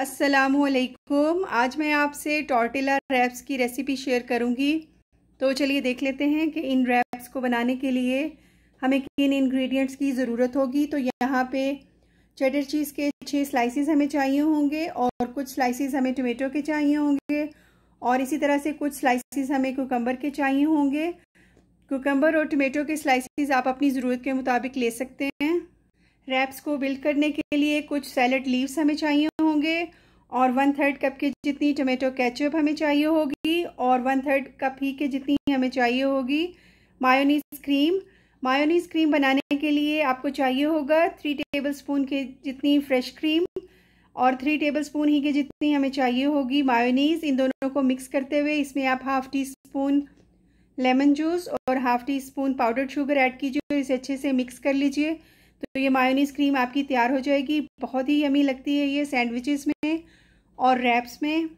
असलकुम आज मैं आपसे टॉर्टिला रैप्स की रेसिपी शेयर करूंगी तो चलिए देख लेते हैं कि इन रैप्स को बनाने के लिए हमें किन इंग्रेडिएंट्स की ज़रूरत होगी तो यहाँ पे चटर चीज़ के छः स्लाइसेस हमें चाहिए होंगे और कुछ स्लाइसेस हमें टोमेटो के चाहिए होंगे और इसी तरह से कुछ स्लाइसिस हमें कोकम्बर के चाहिए होंगे कोकम्बर और टोमेटो के स्लाइसिस आप अपनी ज़रूरत के मुताबिक ले सकते हैं रैप्स को बिल्ड करने के लिए कुछ सैलड लीव्स हमें चाहिए होंगे और वन थर्ड कप के जितनी टोमेटो केचप हमें चाहिए होगी और वन थर्ड कप ही के जितनी हमें चाहिए होगी मायोनीस क्रीम मायोनीस क्रीम बनाने के लिए आपको चाहिए होगा थ्री टेबल स्पून के जितनी फ्रेश क्रीम और थ्री टेबल स्पून ही के जितनी हमें चाहिए होगी मायोनीज इन दोनों को मिक्स करते हुए इसमें आप half teaspoon lemon juice और half teaspoon powder sugar add कीजिए इसे अच्छे से मिक्स कर लीजिए तो ये मायोनीस क्रीम आपकी तैयार हो जाएगी बहुत ही यमी लगती है ये सैंडविचेस में और रैप्स में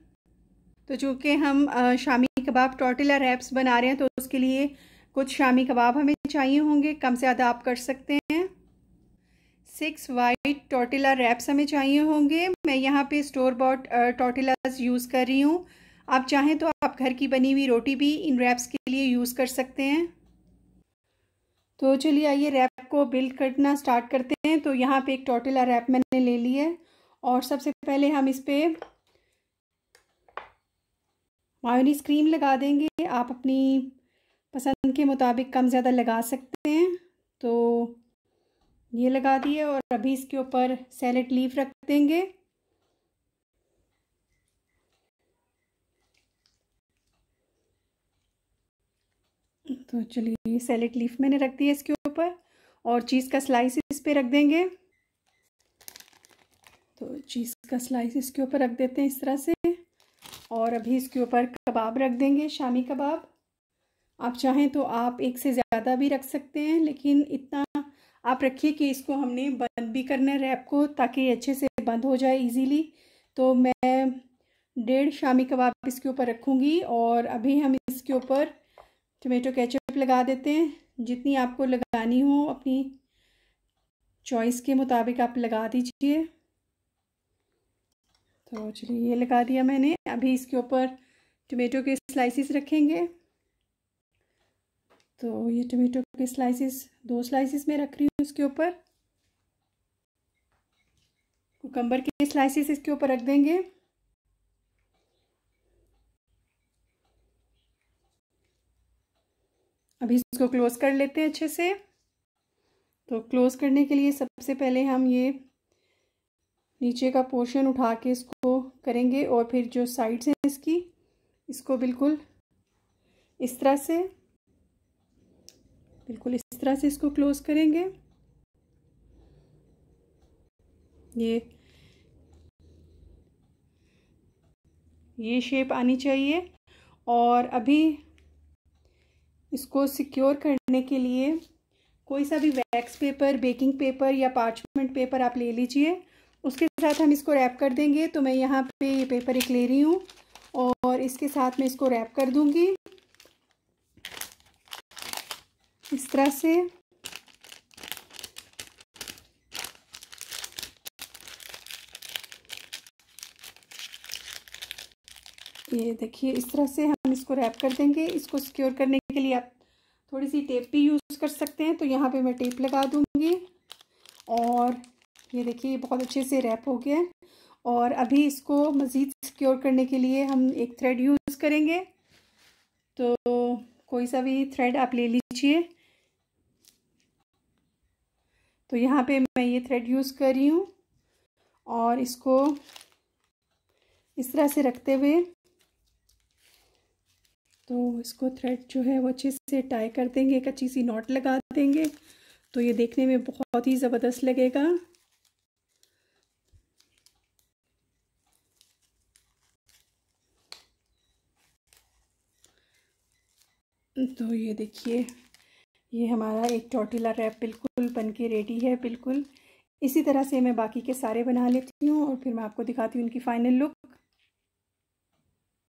तो चूँकि हम शामी कबाब टोटिला रैप्स बना रहे हैं तो उसके लिए कुछ शामी कबाब हमें चाहिए होंगे कम से ज़्यादा आप कर सकते हैं सिक्स वाइट टोटिला रैप्स हमें चाहिए होंगे मैं यहाँ पे स्टोर बॉट टोटिलाज यूज़ कर रही हूँ आप चाहें तो आप घर की बनी हुई रोटी भी इन रैप्स के लिए यूज़ कर सकते हैं तो चलिए आइए रैप को बिल्ड करना स्टार्ट करते हैं तो यहाँ पे एक टोटेला रैप मैंने ले ली है और सबसे पहले हम इस पर मायोनीस क्रीम लगा देंगे आप अपनी पसंद के मुताबिक कम ज़्यादा लगा सकते हैं तो ये लगा दिए और अभी इसके ऊपर सैलेड लीफ रख देंगे तो चलिए सैलेट लीफ मैंने रख दिया इसके ऊपर और चीज़ का स्लाइस इस पर रख देंगे तो चीज़ का स्लाइस इसके ऊपर रख देते हैं इस तरह से और अभी इसके ऊपर कबाब रख देंगे शामी कबाब आप चाहें तो आप एक से ज़्यादा भी रख सकते हैं लेकिन इतना आप रखिए कि इसको हमने बंद भी करना है रैप को ताकि अच्छे से बंद हो जाए इजीली तो मैं डेढ़ शामी कबाब इसके ऊपर रखूँगी और अभी हम इसके ऊपर टमेटो केचप लगा देते हैं जितनी आपको लगानी हो अपनी चॉइस के मुताबिक आप लगा दीजिए तो चलिए ये लगा दिया मैंने अभी इसके ऊपर टमेटो के स्लाइसिस रखेंगे तो ये टमेटो के स्लाइसिस दो स्लाइसिस में रख रही हूँ इसके ऊपर कुकम्बर के स्लाइसिस इसके ऊपर रख देंगे अभी इसको क्लोज़ कर लेते हैं अच्छे से तो क्लोज़ करने के लिए सबसे पहले हम ये नीचे का पोर्शन उठा के इसको करेंगे और फिर जो साइड्स हैं इसकी इसको बिल्कुल इस तरह से बिल्कुल इस तरह से इसको क्लोज़ करेंगे ये ये शेप आनी चाहिए और अभी इसको सिक्योर करने के लिए कोई सा भी वैक्स पेपर बेकिंग पेपर या पार्चमेंट पेपर आप ले लीजिए उसके साथ हम इसको रैप कर देंगे तो मैं यहाँ पे ये पेपर एक ले रही हूँ और इसके साथ मैं इसको रैप कर दूँगी इस तरह से ये देखिए इस तरह से हम इसको रैप कर देंगे इसको सिक्योर करने के लिए आप थोड़ी सी टेप भी यूज़ कर सकते हैं तो यहाँ पे मैं टेप लगा दूँगी और ये देखिए बहुत अच्छे से रैप हो गया और अभी इसको मज़ीद सिक्योर करने के लिए हम एक थ्रेड यूज़ करेंगे तो कोई सा भी थ्रेड आप ले लीजिए तो यहाँ पे मैं ये थ्रेड यूज़ कर रही हूँ और इसको इस तरह से रखते हुए तो इसको थ्रेड जो है वो अच्छे से टाई कर देंगे एक अच्छी सी नॉट लगा देंगे तो ये देखने में बहुत ही ज़बरदस्त लगेगा तो ये देखिए ये हमारा एक टोटिला रैप बिल्कुल बन के रेडी है बिल्कुल इसी तरह से मैं बाकी के सारे बना लेती हूँ और फिर मैं आपको दिखाती हूँ इनकी फ़ाइनल लुक